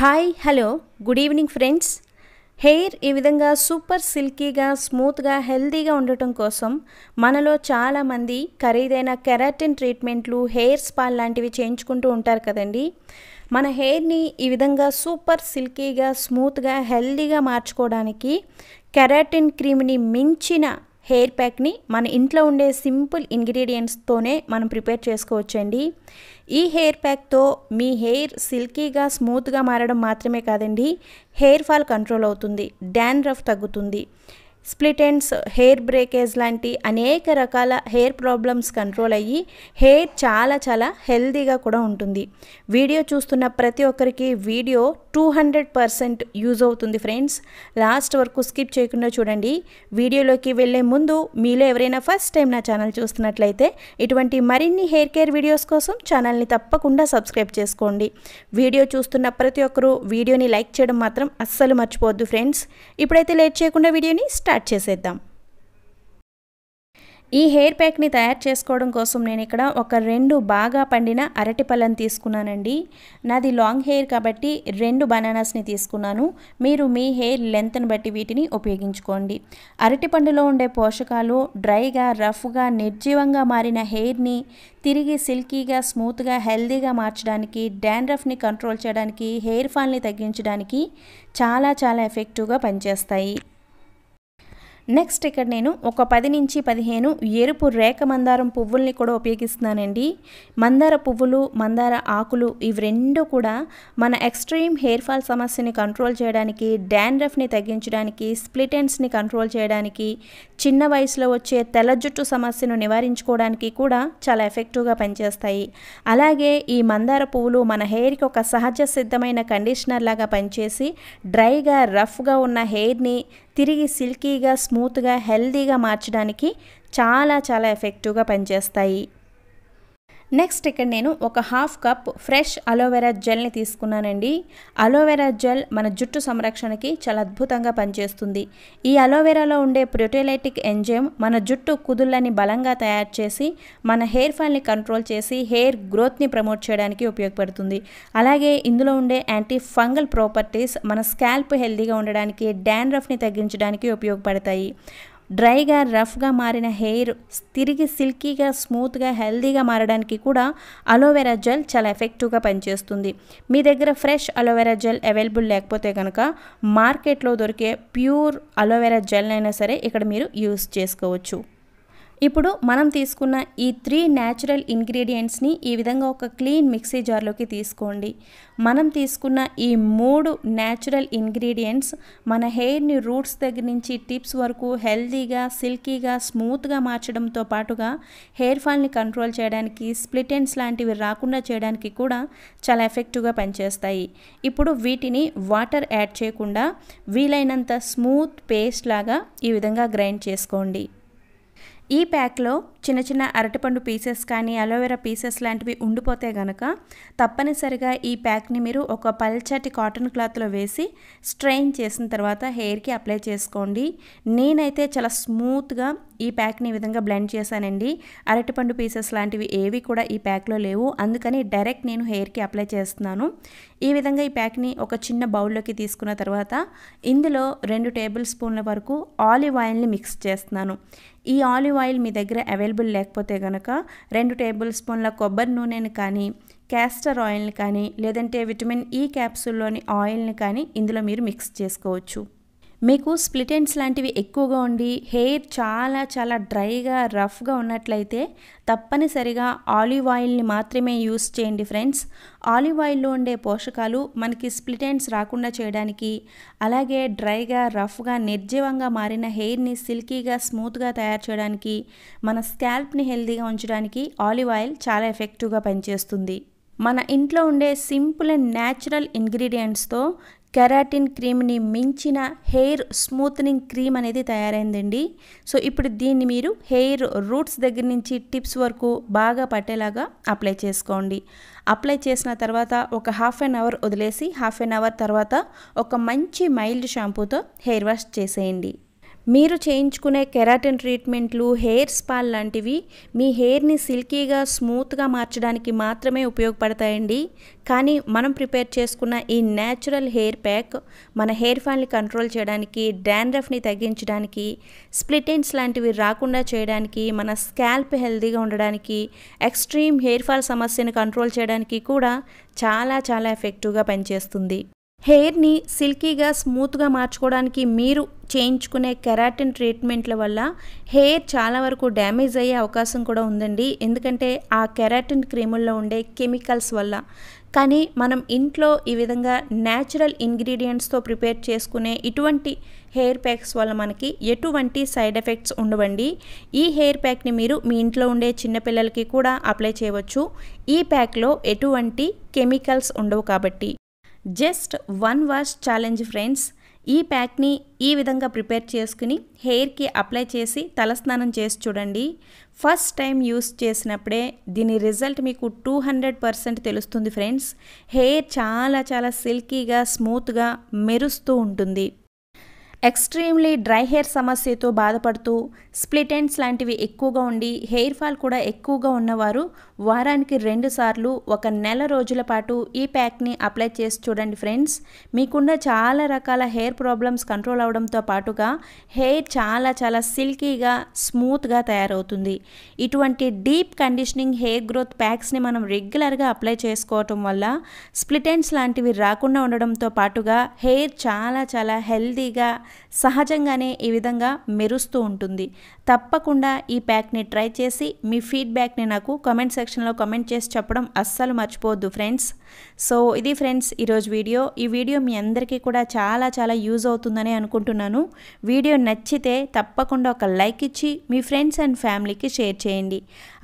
hi hello good evening friends hair ఈ విధంగా super సిల్కీగా స్మూత్గా హెల్తీగా ఉండటం కోసం మనలో చాలామంది ఖరీదైన కెరాటిన్ ట్రీట్మెంట్లు హెయిర్ స్పాల్ లాంటివి చేయించుకుంటూ ఉంటారు కదండి మన హెయిర్ని ఈ విధంగా సూపర్ సిల్కీగా స్మూత్గా హెల్దీగా మార్చుకోవడానికి కెరాటిన్ క్రీమ్ని మించిన హెయిర్ ప్యాక్ని మన ఇంట్లో ఉండే సింపుల్ ఇంగ్రీడియంట్స్తోనే మనం ప్రిపేర్ చేసుకోవచ్చండి ఈ హెయిర్ ప్యాక్తో మీ హెయిర్ సిల్కీగా స్మూత్గా మారడం మాత్రమే కాదండి హెయిర్ ఫాల్ కంట్రోల్ అవుతుంది డాండ్రఫ్ తగ్గుతుంది స్ప్లిట్ ఎండ్స్ హెయిర్ బ్రేకేజ్ లాంటి అనేక రకాల హెయిర్ ప్రాబ్లమ్స్ కంట్రోల్ అయ్యి హెయిర్ చాలా చాలా హెల్దీగా కూడా ఉంటుంది వీడియో చూస్తున్న ప్రతి ఒక్కరికి video two hundred percent use అవుతుంది ఫ్రెండ్స్ లాస్ట్ వరకు స్కిప్ చేయకుండా చూడండి వీడియోలోకి వెళ్ళే ముందు మీలో ఎవరైనా ఫస్ట్ టైం నా ఛానల్ చూస్తున్నట్లయితే ఇటువంటి మరిన్ని హెయిర్ కేర్ వీడియోస్ కోసం ఛానల్ని తప్పకుండా సబ్స్క్రైబ్ చేసుకోండి వీడియో చూస్తున్న ప్రతి ఒక్కరూ వీడియోని లైక్ చేయడం మాత్రం అస్సలు మర్చిపోవద్దు ఫ్రెండ్స్ ఇప్పుడైతే లేట్ చేయకుండా వీడియోని స్టార్ట్ స్టార్ట్ చేసేద్దాం ఈ హెయిర్ ప్యాక్ని తయారు చేసుకోవడం కోసం నేను ఇక్కడ ఒక రెండు బాగా పండిన అరటి పళ్ళని తీసుకున్నానండి నాది లాంగ్ హెయిర్ కాబట్టి రెండు బనానాస్ని తీసుకున్నాను మీరు మీ హెయిర్ లెంత్ని బట్టి వీటిని ఉపయోగించుకోండి అరటి పండులో ఉండే పోషకాలు డ్రైగా రఫ్గా నిర్జీవంగా మారిన హెయిర్ని తిరిగి సిల్కీగా స్మూత్గా హెల్దీగా మార్చడానికి డ్యాండ్రఫ్ని కంట్రోల్ చేయడానికి హెయిర్ ఫాల్ని తగ్గించడానికి చాలా చాలా ఎఫెక్టివ్గా పనిచేస్తాయి నెక్స్ట్ ఇక్కడ నేను ఒక పది నుంచి పదిహేను ఎరుపు రేఖ మందారం పువ్వుల్ని కూడా ఉపయోగిస్తున్నానండి మందార పువ్వులు మందార ఆకులు ఇవి రెండు కూడా మన ఎక్స్ట్రీమ్ హెయిర్ ఫాల్ సమస్యని కంట్రోల్ చేయడానికి డాండ్రఫ్ని తగ్గించడానికి స్ప్లిటెన్స్ని కంట్రోల్ చేయడానికి చిన్న వయసులో వచ్చే తెల్ల జుట్టు సమస్యను నివారించుకోవడానికి కూడా చాలా ఎఫెక్టివ్గా పనిచేస్తాయి అలాగే ఈ మందార పువ్వులు మన హెయిర్కి ఒక సహజ సిద్ధమైన కండిషనర్ లాగా పనిచేసి డ్రైగా రఫ్గా ఉన్న హెయిర్ని తిరిగి సిల్కీగా స్మూత్గా హెల్దీగా మార్చడానికి చాలా చాలా ఎఫెక్టివ్గా పనిచేస్తాయి నెక్స్ట్ ఇక్కడ నేను ఒక హాఫ్ కప్ ఫ్రెష్ అలోవెరా జెల్ని తీసుకున్నానండి అలోవెరా జెల్ మన జుట్టు సంరక్షణకి చాలా అద్భుతంగా పనిచేస్తుంది ఈ అలోవెరాలో ఉండే ప్రొటోలైటిక్ ఎంజైమ్ మన జుట్టు కుదుళ్ళని బలంగా తయారు చేసి మన హెయిర్ ఫాల్ని కంట్రోల్ చేసి హెయిర్ గ్రోత్ని ప్రమోట్ చేయడానికి ఉపయోగపడుతుంది అలాగే ఇందులో ఉండే యాంటీ ఫంగల్ ప్రాపర్టీస్ మన స్కాల్ప్ హెల్దీగా ఉండడానికి డాండ్రఫ్ని తగ్గించడానికి ఉపయోగపడతాయి డ్రైగా రఫ్గా మారిన హెయిర్ తిరిగి సిల్కీగా స్మూత్గా హెల్దీగా మారడానికి కూడా అలోవెరా జెల్ చాలా ఎఫెక్టివ్గా పనిచేస్తుంది మీ దగ్గర ఫ్రెష్ అలోవెరా జెల్ అవైలబుల్ లేకపోతే కనుక మార్కెట్లో దొరికే ప్యూర్ అలోవెరా జెల్ అయినా సరే ఇక్కడ మీరు యూస్ చేసుకోవచ్చు ఇప్పుడు మనం తీసుకున్న ఈ త్రీ న్యాచురల్ ఇంగ్రీడియంట్స్ని ఈ విధంగా ఒక క్లీన్ మిక్సీ జార్లోకి తీసుకోండి మనం తీసుకున్న ఈ మూడు న్యాచురల్ ఇంగ్రీడియంట్స్ మన హెయిర్ని రూట్స్ దగ్గర నుంచి టిప్స్ వరకు హెల్దీగా సిల్కీగా స్మూత్గా మార్చడంతో పాటుగా హెయిర్ ఫాల్ని కంట్రోల్ చేయడానికి స్ప్లిట్ ఎండ్స్ లాంటివి రాకుండా చేయడానికి కూడా చాలా ఎఫెక్టివ్గా పనిచేస్తాయి ఇప్పుడు వీటిని వాటర్ యాడ్ చేయకుండా వీలైనంత స్మూత్ పేస్ట్ లాగా ఈ విధంగా గ్రైండ్ చేసుకోండి ఈ ప్యాక్లో చిన్న చిన్న అరటిపండు పీసెస్ కానీ అలోవెరా పీసెస్ లాంటివి ఉండిపోతే గనక తప్పనిసరిగా ఈ ప్యాక్ని మీరు ఒక పల్చటి కాటన్ క్లాత్లో వేసి స్ట్రెయిన్ చేసిన తర్వాత హెయిర్కి అప్లై చేసుకోండి నేనైతే చాలా స్మూత్గా ఈ ప్యాక్ని ఈ విధంగా బ్లెండ్ చేశానండి అరటిపండు పీసెస్ లాంటివి ఏవి కూడా ఈ ప్యాక్లో లేవు అందుకని డైరెక్ట్ నేను హెయిర్కి అప్లై చేస్తున్నాను ఈ విధంగా ఈ ప్యాక్ని ఒక చిన్న బౌల్లోకి తీసుకున్న తర్వాత ఇందులో రెండు టేబుల్ స్పూన్ల వరకు ఆలివ్ ఆయిల్ని మిక్స్ చేస్తున్నాను ఈ ఆలివ్ ఆయిల్ మీ దగ్గర అవైలబుల్ లేకపోతే కనుక రెండు టేబుల్ స్పూన్ల కొబ్బరి నూనెని కానీ క్యాస్టర్ ఆయిల్ని కానీ లేదంటే విటమిన్ ఈ క్యాప్సూల్లోని ఆయిల్ని కానీ ఇందులో మీరు మిక్స్ చేసుకోవచ్చు మీకు స్ప్లిట్ ఎండ్స్ లాంటివి ఎక్కువగా ఉండి హెయిర్ చాలా చాలా డ్రైగా రఫ్గా ఉన్నట్లయితే తప్పనిసరిగా ఆలివ్ ఆయిల్ని మాత్రమే యూస్ చేయండి ఫ్రెండ్స్ ఆలివ్ ఆయిల్లో ఉండే పోషకాలు మనకి స్ప్లిట్ ఎండ్స్ రాకుండా చేయడానికి అలాగే డ్రైగా రఫ్గా నిర్జీవంగా మారిన హెయిర్ని సిల్కీగా స్మూత్గా తయారు చేయడానికి మన స్కాల్ప్ని హెల్తీగా ఉంచడానికి ఆలివ్ ఆయిల్ చాలా ఎఫెక్టివ్గా పనిచేస్తుంది మన ఇంట్లో ఉండే సింపుల్ అండ్ న్యాచురల్ ఇంగ్రీడియంట్స్తో కెరాటిన్ క్రీమ్ని మించిన హెయిర్ స్మూత్నింగ్ క్రీమ్ అనేది తయారైందండి సో ఇప్పుడు దీన్ని మీరు హెయిర్ రూట్స్ దగ్గర నుంచి టిప్స్ వరకు బాగా పట్టేలాగా అప్లై చేసుకోండి అప్లై చేసిన తర్వాత ఒక హాఫ్ అన్ అవర్ వదిలేసి హాఫ్ అన్ అవర్ తర్వాత ఒక మంచి మైల్డ్ షాంపూతో హెయిర్ వాష్ చేసేయండి మీరు చేయించుకునే కెరాటిన్ ట్రీట్మెంట్లు హెయిర్ స్పాల్ లాంటివి మీ హెయిర్ని సిల్కీగా స్మూత్గా మార్చడానికి మాత్రమే ఉపయోగపడతాయండి కానీ మనం ప్రిపేర్ చేసుకున్న ఈ న్యాచురల్ హెయిర్ ప్యాక్ మన హెయిర్ ఫాల్ని కంట్రోల్ చేయడానికి డాండ్రఫ్ని తగ్గించడానికి స్ప్లిటెన్స్ లాంటివి రాకుండా చేయడానికి మన స్కాల్ప్ హెల్దీగా ఉండడానికి ఎక్స్ట్రీమ్ హెయిర్ ఫాల్ సమస్యను కంట్రోల్ చేయడానికి కూడా చాలా చాలా ఎఫెక్టివ్గా పనిచేస్తుంది హెయిర్ని సిల్కీగా స్మూత్గా మార్చుకోవడానికి మీరు చేయించుకునే కెరాటిన్ ట్రీట్మెంట్ల వల్ల హెయిర్ చాలా వరకు డ్యామేజ్ అయ్యే అవకాశం కూడా ఉందండి ఎందుకంటే ఆ కెరాటిన్ క్రీముల్లో ఉండే కెమికల్స్ వల్ల కానీ మనం ఇంట్లో ఈ విధంగా న్యాచురల్ ఇంగ్రీడియంట్స్తో ప్రిపేర్ చేసుకునే ఇటువంటి హెయిర్ ప్యాక్స్ వల్ల మనకి ఎటువంటి సైడ్ ఎఫెక్ట్స్ ఉండవండి ఈ హెయిర్ ప్యాక్ని మీరు మీ ఇంట్లో ఉండే చిన్నపిల్లలకి కూడా అప్లై చేయవచ్చు ఈ ప్యాక్లో ఎటువంటి కెమికల్స్ ఉండవు కాబట్టి just one wash challenge friends ఈ ప్యాక్ని ఈ విధంగా ప్రిపేర్ చేసుకుని హెయిర్కి అప్లై చేసి తలస్నానం చేసి చూడండి ఫస్ట్ టైం యూస్ చేసినప్పుడే దీని రిజల్ట్ మీకు టూ హండ్రెడ్ పర్సెంట్ తెలుస్తుంది ఫ్రెండ్స్ హెయిర్ చాలా చాలా సిల్కీగా స్మూత్గా మెరుస్తూ ఉంటుంది ఎక్స్ట్రీమ్లీ డ్రై హెయిర్ సమస్యతో బాధపడుతూ స్ప్లిటెంట్స్ లాంటివి ఎక్కువగా ఉండి హెయిర్ ఫాల్ కూడా ఎక్కువగా ఉన్నవారు వారానికి రెండుసార్లు ఒక నెల రోజుల పాటు ఈ ప్యాక్ని అప్లై చేసి చూడండి ఫ్రెండ్స్ మీకున్న చాలా రకాల హెయిర్ ప్రాబ్లమ్స్ కంట్రోల్ అవడంతో పాటుగా హెయిర్ చాలా చాలా సిల్కీగా స్మూత్గా తయారవుతుంది ఇటువంటి డీప్ కండిషనింగ్ హెయిర్ గ్రోత్ ప్యాక్స్ని మనం రెగ్యులర్గా అప్లై చేసుకోవటం వల్ల స్ప్లిటెన్స్ లాంటివి రాకుండా ఉండడంతో పాటుగా హెయిర్ చాలా చాలా హెల్దీగా సహజంగానే ఈ విధంగా మెరుస్తూ ఉంటుంది తప్పకుండా ఈ ప్యాక్ని ట్రై చేసి మీ ఫీడ్బ్యాక్ని నాకు కమెంట్ సెక్షన్ సెక్షన్లో కమెంట్ చేసి చెప్పడం అస్సలు మర్చిపోవద్దు ఫ్రెండ్స్ సో ఇది ఫ్రెండ్స్ ఈరోజు వీడియో ఈ వీడియో మీ అందరికీ కూడా చాలా చాలా యూజ్ అవుతుందని అనుకుంటున్నాను వీడియో నచ్చితే తప్పకుండా ఒక లైక్ ఇచ్చి మీ ఫ్రెండ్స్ అండ్ ఫ్యామిలీకి షేర్ చేయండి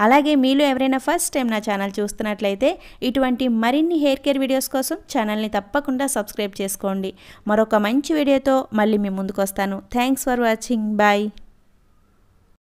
అలాగే మీలో ఎవరైనా ఫస్ట్ టైం నా ఛానల్ చూస్తున్నట్లయితే ఇటువంటి మరిన్ని హెయిర్ కేర్ వీడియోస్ కోసం ఛానల్ని తప్పకుండా సబ్స్క్రైబ్ చేసుకోండి మరొక మంచి వీడియోతో మళ్ళీ మీ ముందుకు వస్తాను థ్యాంక్స్ ఫర్ వాచింగ్ బాయ్